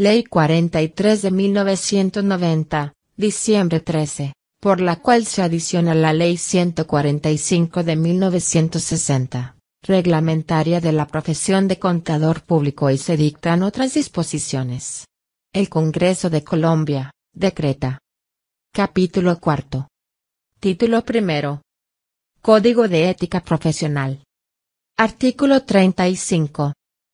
Ley 43 de 1990, diciembre 13, por la cual se adiciona la Ley 145 de 1960, reglamentaria de la profesión de contador público y se dictan otras disposiciones. El Congreso de Colombia, decreta. Capítulo 4. Título primero. Código de Ética Profesional. Artículo 35.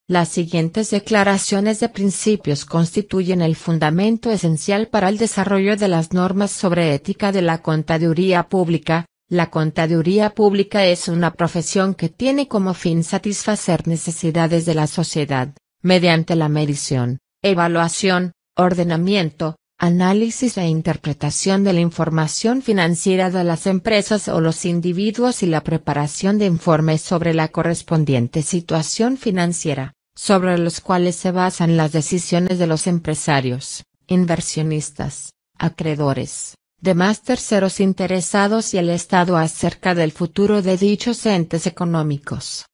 Las siguientes declaraciones de principios constituyen el fundamento esencial para el desarrollo de las normas sobre ética de la contaduría pública. La contaduría pública es una profesión que tiene como fin satisfacer necesidades de la sociedad, mediante la medición, evaluación, ordenamiento, análisis e interpretación de la información financiera de las empresas o los individuos y la preparación de informes sobre la correspondiente situación financiera sobre los cuales se basan las decisiones de los empresarios, inversionistas, acreedores, demás terceros interesados y el Estado acerca del futuro de dichos entes económicos.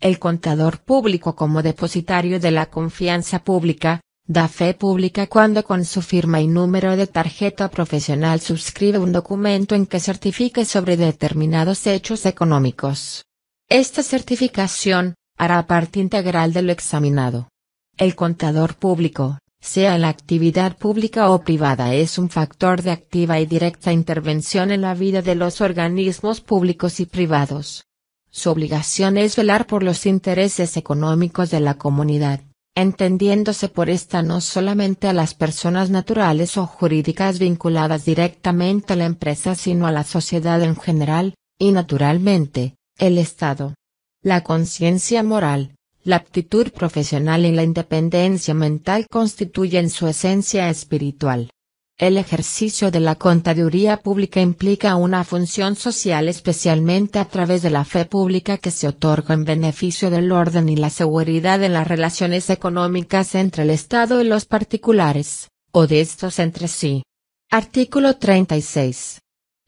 El contador público como depositario de la confianza pública, da fe pública cuando con su firma y número de tarjeta profesional suscribe un documento en que certifique sobre determinados hechos económicos. Esta certificación, hará parte integral de lo examinado. El contador público, sea la actividad pública o privada, es un factor de activa y directa intervención en la vida de los organismos públicos y privados. Su obligación es velar por los intereses económicos de la comunidad, entendiéndose por esta no solamente a las personas naturales o jurídicas vinculadas directamente a la empresa, sino a la sociedad en general, y naturalmente, el Estado. La conciencia moral, la aptitud profesional y la independencia mental constituyen su esencia espiritual. El ejercicio de la contaduría pública implica una función social especialmente a través de la fe pública que se otorga en beneficio del orden y la seguridad en las relaciones económicas entre el Estado y los particulares, o de estos entre sí. Artículo 36.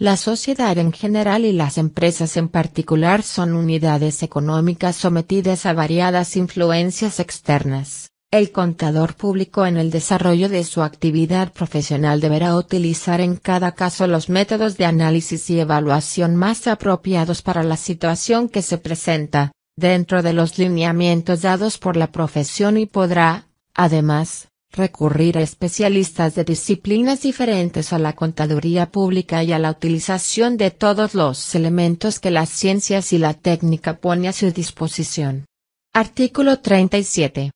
La sociedad en general y las empresas en particular son unidades económicas sometidas a variadas influencias externas. El contador público en el desarrollo de su actividad profesional deberá utilizar en cada caso los métodos de análisis y evaluación más apropiados para la situación que se presenta, dentro de los lineamientos dados por la profesión y podrá, además, recurrir a especialistas de disciplinas diferentes a la contaduría pública y a la utilización de todos los elementos que las ciencias y la técnica pone a su disposición. Artículo 37.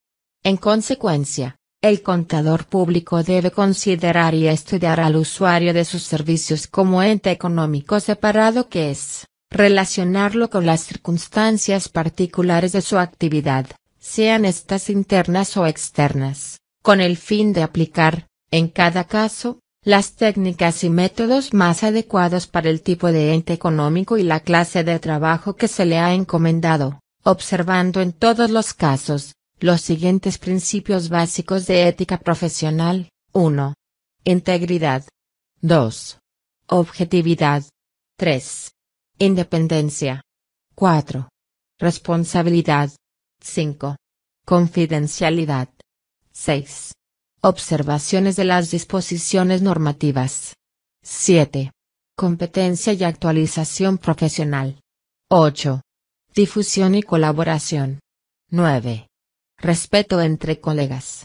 En consecuencia, el contador público debe considerar y estudiar al usuario de sus servicios como ente económico separado que es, relacionarlo con las circunstancias particulares de su actividad, sean estas internas o externas con el fin de aplicar, en cada caso, las técnicas y métodos más adecuados para el tipo de ente económico y la clase de trabajo que se le ha encomendado, observando en todos los casos, los siguientes principios básicos de ética profesional. 1. Integridad. 2. Objetividad. 3. Independencia. 4. Responsabilidad. 5. Confidencialidad. 6. Observaciones de las disposiciones normativas. 7. Competencia y actualización profesional. 8. Difusión y colaboración. 9. Respeto entre colegas.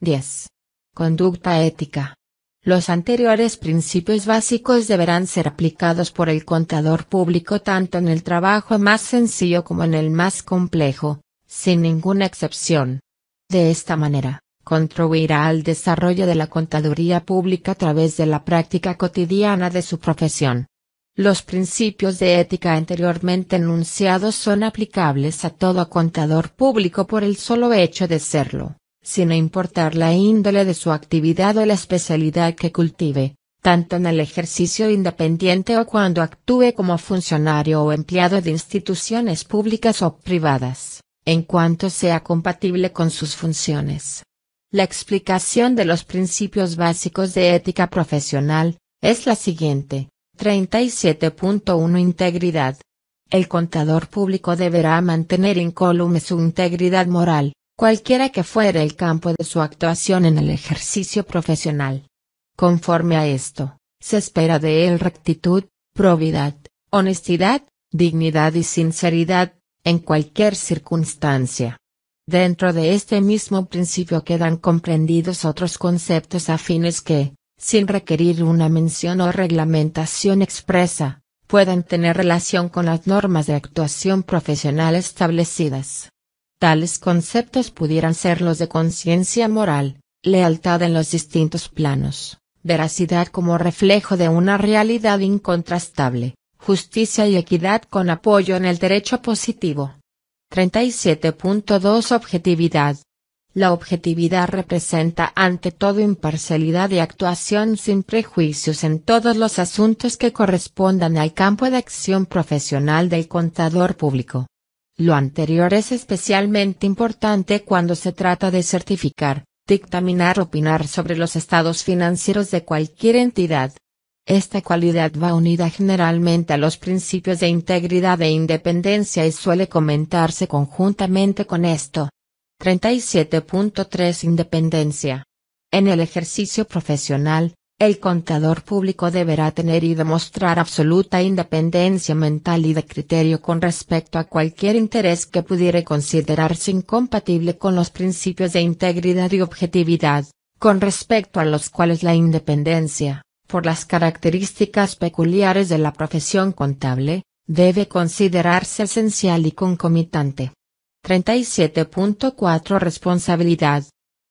10. Conducta ética. Los anteriores principios básicos deberán ser aplicados por el contador público tanto en el trabajo más sencillo como en el más complejo, sin ninguna excepción. De esta manera, contribuirá al desarrollo de la contaduría pública a través de la práctica cotidiana de su profesión. Los principios de ética anteriormente enunciados son aplicables a todo contador público por el solo hecho de serlo, sin importar la índole de su actividad o la especialidad que cultive, tanto en el ejercicio independiente o cuando actúe como funcionario o empleado de instituciones públicas o privadas, en cuanto sea compatible con sus funciones. La explicación de los principios básicos de ética profesional, es la siguiente. 37.1 Integridad. El contador público deberá mantener incólume su integridad moral, cualquiera que fuera el campo de su actuación en el ejercicio profesional. Conforme a esto, se espera de él rectitud, probidad, honestidad, dignidad y sinceridad, en cualquier circunstancia. Dentro de este mismo principio quedan comprendidos otros conceptos afines que, sin requerir una mención o reglamentación expresa, pueden tener relación con las normas de actuación profesional establecidas. Tales conceptos pudieran ser los de conciencia moral, lealtad en los distintos planos, veracidad como reflejo de una realidad incontrastable, justicia y equidad con apoyo en el derecho positivo, 37.2 Objetividad. La objetividad representa ante todo imparcialidad de actuación sin prejuicios en todos los asuntos que correspondan al campo de acción profesional del contador público. Lo anterior es especialmente importante cuando se trata de certificar, dictaminar o opinar sobre los estados financieros de cualquier entidad, esta cualidad va unida generalmente a los principios de integridad e independencia y suele comentarse conjuntamente con esto. 37.3 Independencia. En el ejercicio profesional, el contador público deberá tener y demostrar absoluta independencia mental y de criterio con respecto a cualquier interés que pudiera considerarse incompatible con los principios de integridad y objetividad, con respecto a los cuales la independencia por las características peculiares de la profesión contable, debe considerarse esencial y concomitante. 37.4 Responsabilidad.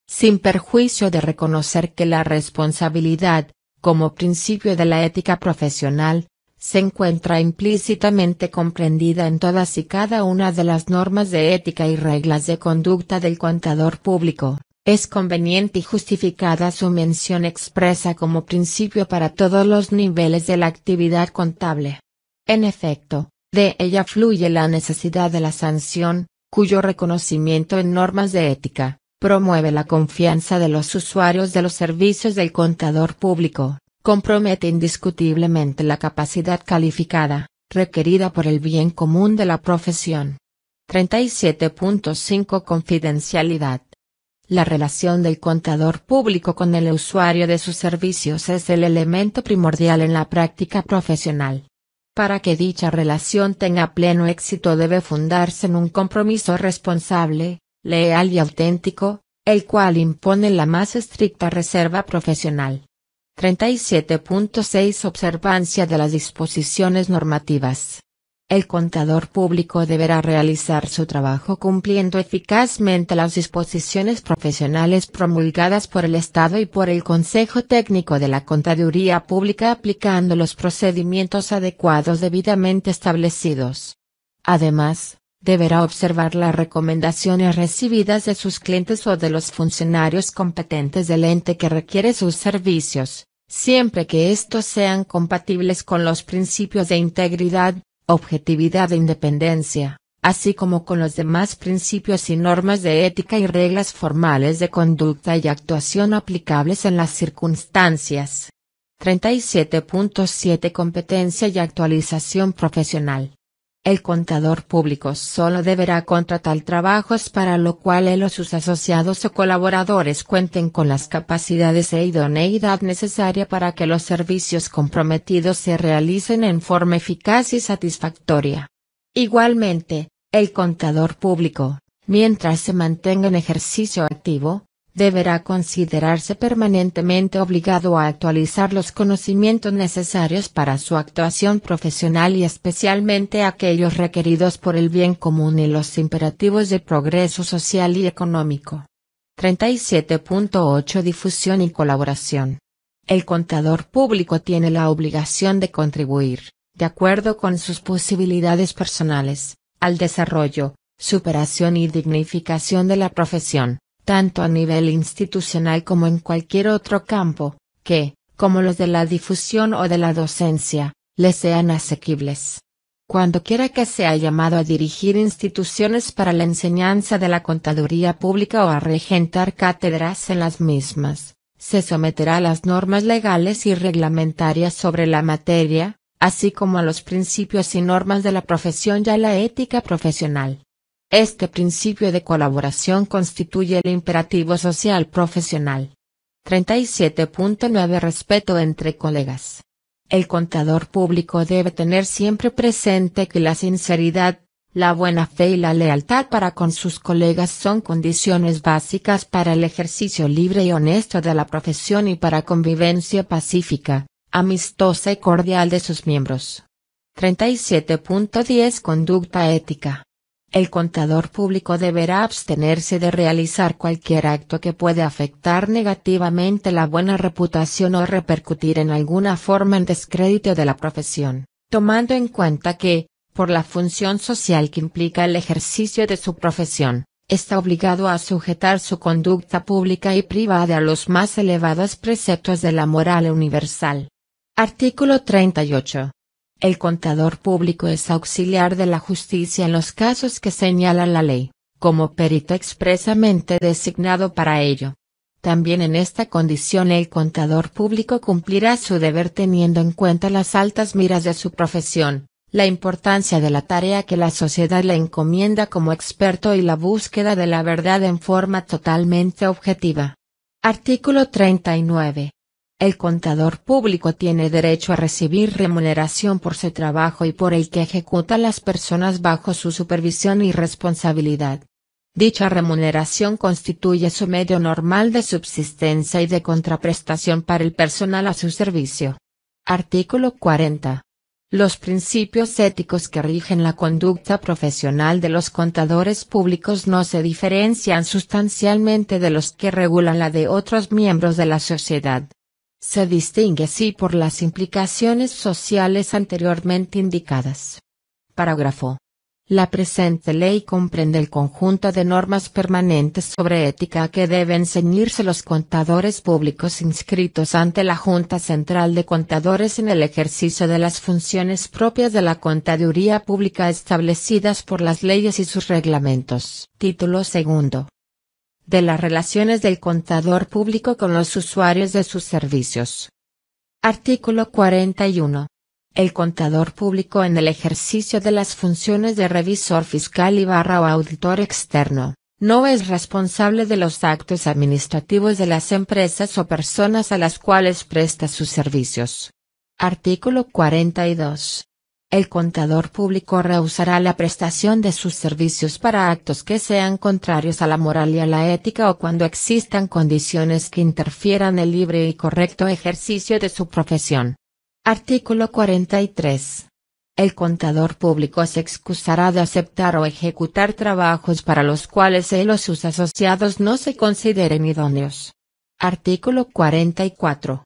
Sin perjuicio de reconocer que la responsabilidad, como principio de la ética profesional, se encuentra implícitamente comprendida en todas y cada una de las normas de ética y reglas de conducta del contador público. Es conveniente y justificada su mención expresa como principio para todos los niveles de la actividad contable. En efecto, de ella fluye la necesidad de la sanción, cuyo reconocimiento en normas de ética, promueve la confianza de los usuarios de los servicios del contador público, compromete indiscutiblemente la capacidad calificada, requerida por el bien común de la profesión. 37.5 Confidencialidad. La relación del contador público con el usuario de sus servicios es el elemento primordial en la práctica profesional. Para que dicha relación tenga pleno éxito debe fundarse en un compromiso responsable, leal y auténtico, el cual impone la más estricta reserva profesional. 37.6 Observancia de las disposiciones normativas el contador público deberá realizar su trabajo cumpliendo eficazmente las disposiciones profesionales promulgadas por el Estado y por el Consejo Técnico de la Contaduría Pública aplicando los procedimientos adecuados debidamente establecidos. Además, deberá observar las recomendaciones recibidas de sus clientes o de los funcionarios competentes del ente que requiere sus servicios, siempre que estos sean compatibles con los principios de integridad, objetividad e independencia, así como con los demás principios y normas de ética y reglas formales de conducta y actuación aplicables en las circunstancias. 37.7 Competencia y actualización profesional. El contador público solo deberá contratar trabajos para lo cual él o sus asociados o colaboradores cuenten con las capacidades e idoneidad necesaria para que los servicios comprometidos se realicen en forma eficaz y satisfactoria. Igualmente, el contador público, mientras se mantenga en ejercicio activo, deberá considerarse permanentemente obligado a actualizar los conocimientos necesarios para su actuación profesional y especialmente aquellos requeridos por el bien común y los imperativos de progreso social y económico. 37.8 Difusión y colaboración. El contador público tiene la obligación de contribuir, de acuerdo con sus posibilidades personales, al desarrollo, superación y dignificación de la profesión tanto a nivel institucional como en cualquier otro campo, que, como los de la difusión o de la docencia, les sean asequibles. Cuando quiera que sea llamado a dirigir instituciones para la enseñanza de la contaduría pública o a regentar cátedras en las mismas, se someterá a las normas legales y reglamentarias sobre la materia, así como a los principios y normas de la profesión y a la ética profesional. Este principio de colaboración constituye el imperativo social profesional. 37.9 Respeto entre colegas. El contador público debe tener siempre presente que la sinceridad, la buena fe y la lealtad para con sus colegas son condiciones básicas para el ejercicio libre y honesto de la profesión y para convivencia pacífica, amistosa y cordial de sus miembros. 37.10 Conducta ética. El contador público deberá abstenerse de realizar cualquier acto que pueda afectar negativamente la buena reputación o repercutir en alguna forma en descrédito de la profesión, tomando en cuenta que, por la función social que implica el ejercicio de su profesión, está obligado a sujetar su conducta pública y privada a los más elevados preceptos de la moral universal. Artículo 38. El contador público es auxiliar de la justicia en los casos que señala la ley, como perito expresamente designado para ello. También en esta condición el contador público cumplirá su deber teniendo en cuenta las altas miras de su profesión, la importancia de la tarea que la sociedad le encomienda como experto y la búsqueda de la verdad en forma totalmente objetiva. Artículo 39. El contador público tiene derecho a recibir remuneración por su trabajo y por el que ejecuta las personas bajo su supervisión y responsabilidad. Dicha remuneración constituye su medio normal de subsistencia y de contraprestación para el personal a su servicio. Artículo 40. Los principios éticos que rigen la conducta profesional de los contadores públicos no se diferencian sustancialmente de los que regulan la de otros miembros de la sociedad. Se distingue así por las implicaciones sociales anteriormente indicadas. Parágrafo. La presente ley comprende el conjunto de normas permanentes sobre ética que deben ceñirse los contadores públicos inscritos ante la Junta Central de Contadores en el ejercicio de las funciones propias de la contaduría pública establecidas por las leyes y sus reglamentos. Título segundo de las relaciones del contador público con los usuarios de sus servicios. Artículo 41. El contador público en el ejercicio de las funciones de revisor fiscal y barra o auditor externo, no es responsable de los actos administrativos de las empresas o personas a las cuales presta sus servicios. Artículo 42 el contador público rehusará la prestación de sus servicios para actos que sean contrarios a la moral y a la ética o cuando existan condiciones que interfieran el libre y correcto ejercicio de su profesión. Artículo 43. El contador público se excusará de aceptar o ejecutar trabajos para los cuales él o sus asociados no se consideren idóneos. Artículo 44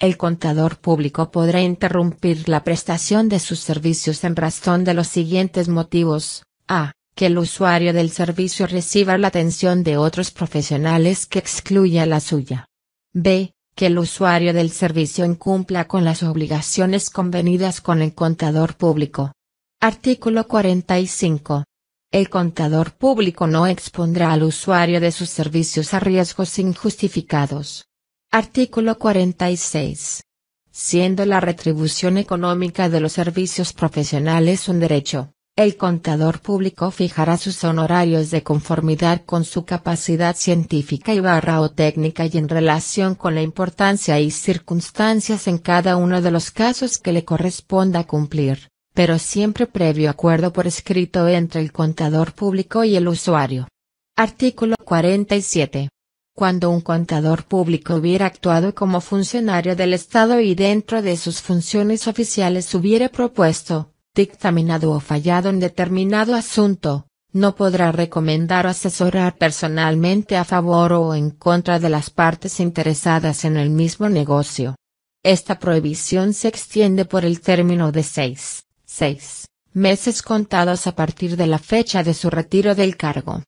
el contador público podrá interrumpir la prestación de sus servicios en razón de los siguientes motivos. A. Que el usuario del servicio reciba la atención de otros profesionales que excluya la suya. B. Que el usuario del servicio incumpla con las obligaciones convenidas con el contador público. Artículo 45. El contador público no expondrá al usuario de sus servicios a riesgos injustificados. Artículo 46. Siendo la retribución económica de los servicios profesionales un derecho, el contador público fijará sus honorarios de conformidad con su capacidad científica y barra o técnica y en relación con la importancia y circunstancias en cada uno de los casos que le corresponda cumplir, pero siempre previo acuerdo por escrito entre el contador público y el usuario. Artículo 47 cuando un contador público hubiera actuado como funcionario del Estado y dentro de sus funciones oficiales hubiera propuesto, dictaminado o fallado en determinado asunto, no podrá recomendar o asesorar personalmente a favor o en contra de las partes interesadas en el mismo negocio. Esta prohibición se extiende por el término de seis, seis meses contados a partir de la fecha de su retiro del cargo.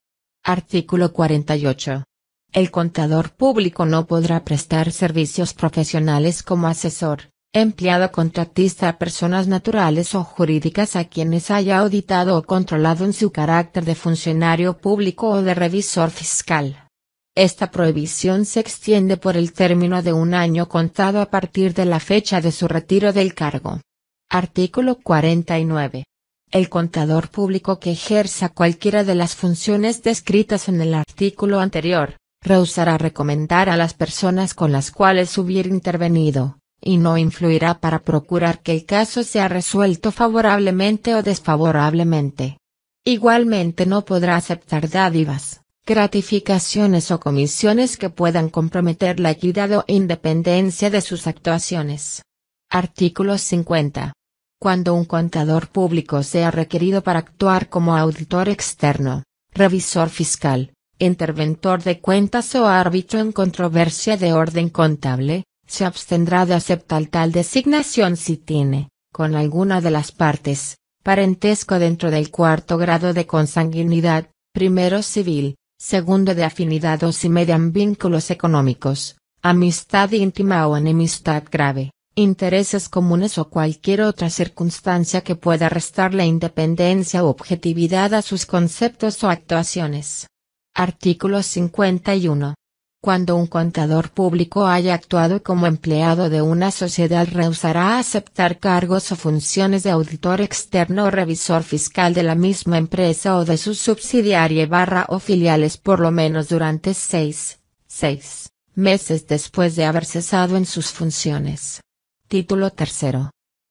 Artículo 48 el contador público no podrá prestar servicios profesionales como asesor, empleado contratista a personas naturales o jurídicas a quienes haya auditado o controlado en su carácter de funcionario público o de revisor fiscal. Esta prohibición se extiende por el término de un año contado a partir de la fecha de su retiro del cargo. Artículo 49. El contador público que ejerza cualquiera de las funciones descritas en el artículo anterior, Rehusará recomendar a las personas con las cuales hubiera intervenido, y no influirá para procurar que el caso sea resuelto favorablemente o desfavorablemente. Igualmente no podrá aceptar dádivas, gratificaciones o comisiones que puedan comprometer la equidad o independencia de sus actuaciones. Artículo 50. Cuando un contador público sea requerido para actuar como auditor externo, revisor fiscal, interventor de cuentas o árbitro en controversia de orden contable, se abstendrá de aceptar tal designación si tiene, con alguna de las partes, parentesco dentro del cuarto grado de consanguinidad, primero civil, segundo de afinidad o si median vínculos económicos, amistad íntima o enemistad grave, intereses comunes o cualquier otra circunstancia que pueda restar la independencia o objetividad a sus conceptos o actuaciones. Artículo 51. Cuando un contador público haya actuado como empleado de una sociedad rehusará aceptar cargos o funciones de auditor externo o revisor fiscal de la misma empresa o de su subsidiaria barra o filiales por lo menos durante seis, seis meses después de haber cesado en sus funciones. Título tercero.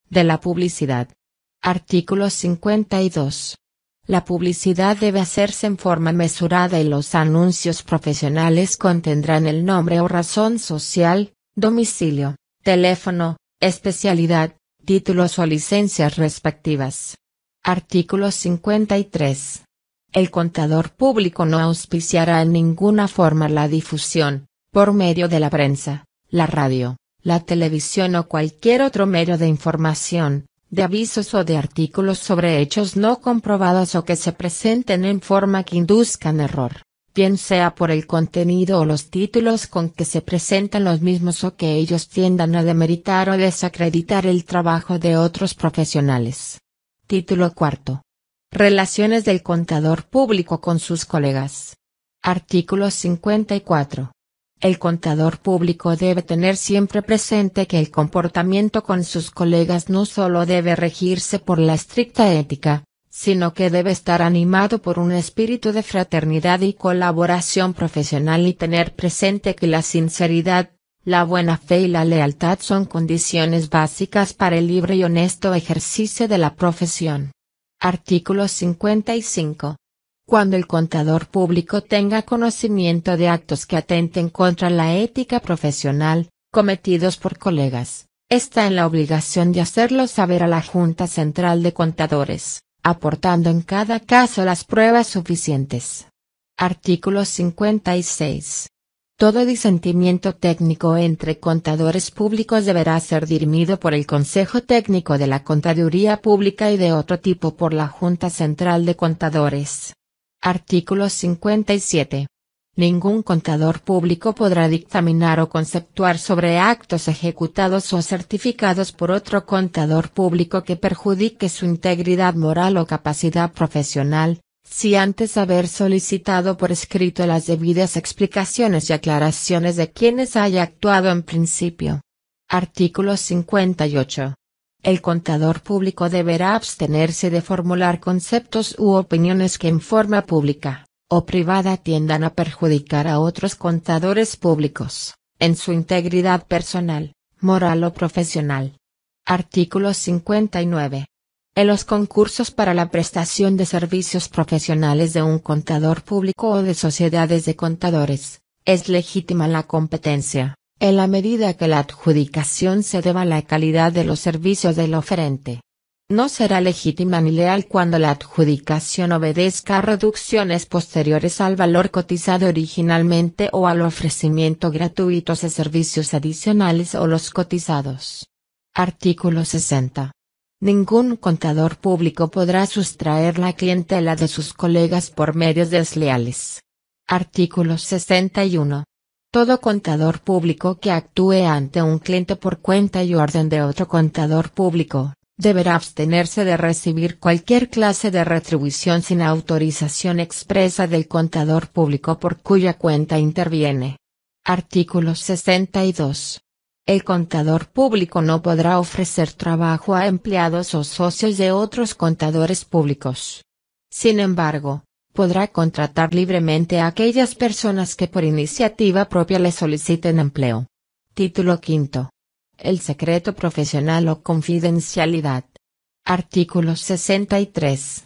De la publicidad. Artículo 52. La publicidad debe hacerse en forma mesurada y los anuncios profesionales contendrán el nombre o razón social, domicilio, teléfono, especialidad, títulos o licencias respectivas. Artículo 53. El contador público no auspiciará en ninguna forma la difusión, por medio de la prensa, la radio, la televisión o cualquier otro medio de información, de avisos o de artículos sobre hechos no comprobados o que se presenten en forma que induzcan error, bien sea por el contenido o los títulos con que se presentan los mismos o que ellos tiendan a demeritar o desacreditar el trabajo de otros profesionales. Título cuarto. Relaciones del contador público con sus colegas. Artículo 54. El contador público debe tener siempre presente que el comportamiento con sus colegas no solo debe regirse por la estricta ética, sino que debe estar animado por un espíritu de fraternidad y colaboración profesional y tener presente que la sinceridad, la buena fe y la lealtad son condiciones básicas para el libre y honesto ejercicio de la profesión. Artículo 55. Cuando el contador público tenga conocimiento de actos que atenten contra la ética profesional, cometidos por colegas, está en la obligación de hacerlo saber a la Junta Central de Contadores, aportando en cada caso las pruebas suficientes. Artículo 56. Todo disentimiento técnico entre contadores públicos deberá ser dirimido por el Consejo Técnico de la Contaduría Pública y de otro tipo por la Junta Central de Contadores. Artículo 57. Ningún contador público podrá dictaminar o conceptuar sobre actos ejecutados o certificados por otro contador público que perjudique su integridad moral o capacidad profesional, si antes haber solicitado por escrito las debidas explicaciones y aclaraciones de quienes haya actuado en principio. Artículo 58 el contador público deberá abstenerse de formular conceptos u opiniones que en forma pública o privada tiendan a perjudicar a otros contadores públicos, en su integridad personal, moral o profesional. Artículo 59. En los concursos para la prestación de servicios profesionales de un contador público o de sociedades de contadores, es legítima la competencia en la medida que la adjudicación se deba a la calidad de los servicios del oferente. No será legítima ni leal cuando la adjudicación obedezca a reducciones posteriores al valor cotizado originalmente o al ofrecimiento gratuito de servicios adicionales o los cotizados. Artículo 60. Ningún contador público podrá sustraer la clientela de sus colegas por medios desleales. Artículo 61. Todo contador público que actúe ante un cliente por cuenta y orden de otro contador público, deberá abstenerse de recibir cualquier clase de retribución sin autorización expresa del contador público por cuya cuenta interviene. Artículo 62. El contador público no podrá ofrecer trabajo a empleados o socios de otros contadores públicos. Sin embargo, podrá contratar libremente a aquellas personas que por iniciativa propia le soliciten empleo. Título quinto. El secreto profesional o confidencialidad. Artículo 63.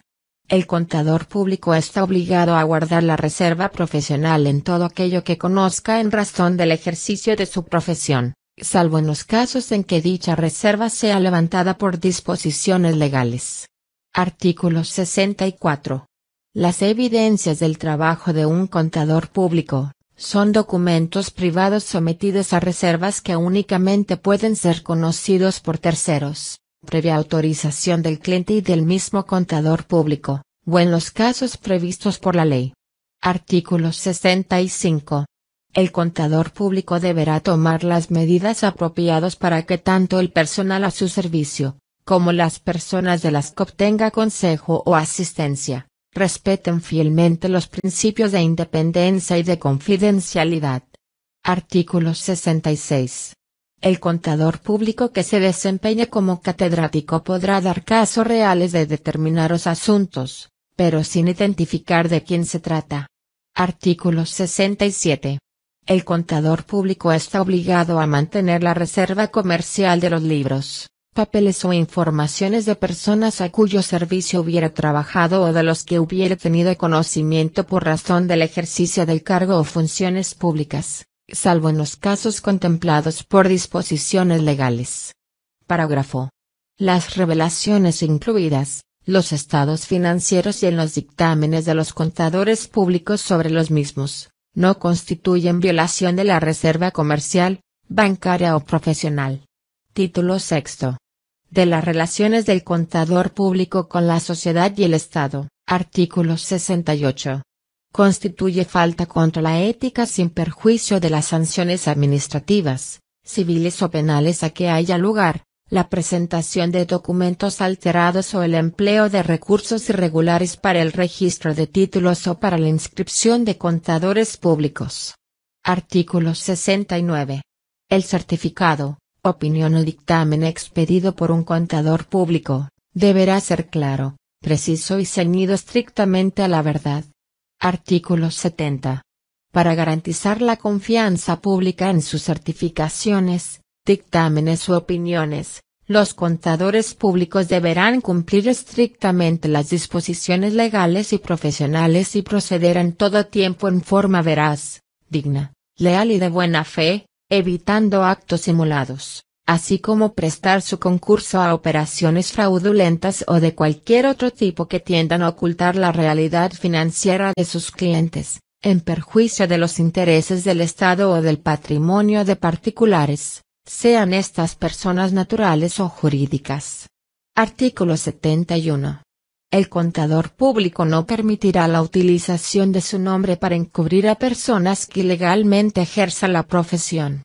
El contador público está obligado a guardar la reserva profesional en todo aquello que conozca en razón del ejercicio de su profesión, salvo en los casos en que dicha reserva sea levantada por disposiciones legales. Artículo 64. Las evidencias del trabajo de un contador público, son documentos privados sometidos a reservas que únicamente pueden ser conocidos por terceros, previa autorización del cliente y del mismo contador público, o en los casos previstos por la ley. Artículo 65. El contador público deberá tomar las medidas apropiadas para que tanto el personal a su servicio, como las personas de las que obtenga consejo o asistencia, respeten fielmente los principios de independencia y de confidencialidad. Artículo 66. El contador público que se desempeñe como catedrático podrá dar casos reales de determinados asuntos, pero sin identificar de quién se trata. Artículo 67. El contador público está obligado a mantener la reserva comercial de los libros, papeles o informaciones de personas a cuyo servicio hubiera trabajado o de los que hubiera tenido conocimiento por razón del ejercicio del cargo o funciones públicas, salvo en los casos contemplados por disposiciones legales. Parágrafo. Las revelaciones incluidas, los estados financieros y en los dictámenes de los contadores públicos sobre los mismos, no constituyen violación de la reserva comercial, bancaria o profesional. Título sexto de las relaciones del contador público con la sociedad y el Estado, artículo 68. Constituye falta contra la ética sin perjuicio de las sanciones administrativas, civiles o penales a que haya lugar, la presentación de documentos alterados o el empleo de recursos irregulares para el registro de títulos o para la inscripción de contadores públicos. Artículo 69. El certificado, opinión o dictamen expedido por un contador público, deberá ser claro, preciso y ceñido estrictamente a la verdad. Artículo 70. Para garantizar la confianza pública en sus certificaciones, dictámenes u opiniones, los contadores públicos deberán cumplir estrictamente las disposiciones legales y profesionales y proceder en todo tiempo en forma veraz, digna, leal y de buena fe, evitando actos simulados, así como prestar su concurso a operaciones fraudulentas o de cualquier otro tipo que tiendan a ocultar la realidad financiera de sus clientes, en perjuicio de los intereses del Estado o del patrimonio de particulares, sean estas personas naturales o jurídicas. Artículo 71 el contador público no permitirá la utilización de su nombre para encubrir a personas que ilegalmente ejerzan la profesión.